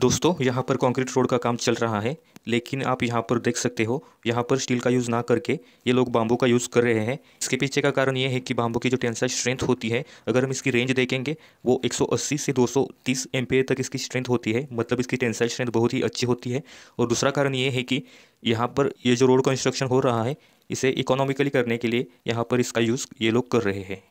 दोस्तों यहाँ पर कंक्रीट रोड का काम चल रहा है लेकिन आप यहाँ पर देख सकते हो यहाँ पर स्टील का यूज़ ना करके ये लोग बाम्बू का यूज़ कर रहे हैं इसके पीछे का कारण ये है कि बाम्बू की जो टेंसाइल स्ट्रेंथ होती है अगर हम इसकी रेंज देखेंगे वो 180 से 230 सौ तक इसकी स्ट्रेंथ होती है मतलब इसकी टेंसाइल स्ट्रेंथ बहुत ही अच्छी होती है और दूसरा कारण ये है कि यहाँ पर ये जो रोड कंस्ट्रक्शन हो रहा है इसे इकोनॉमिकली करने के लिए यहाँ पर इसका यूज़ ये लोग कर रहे हैं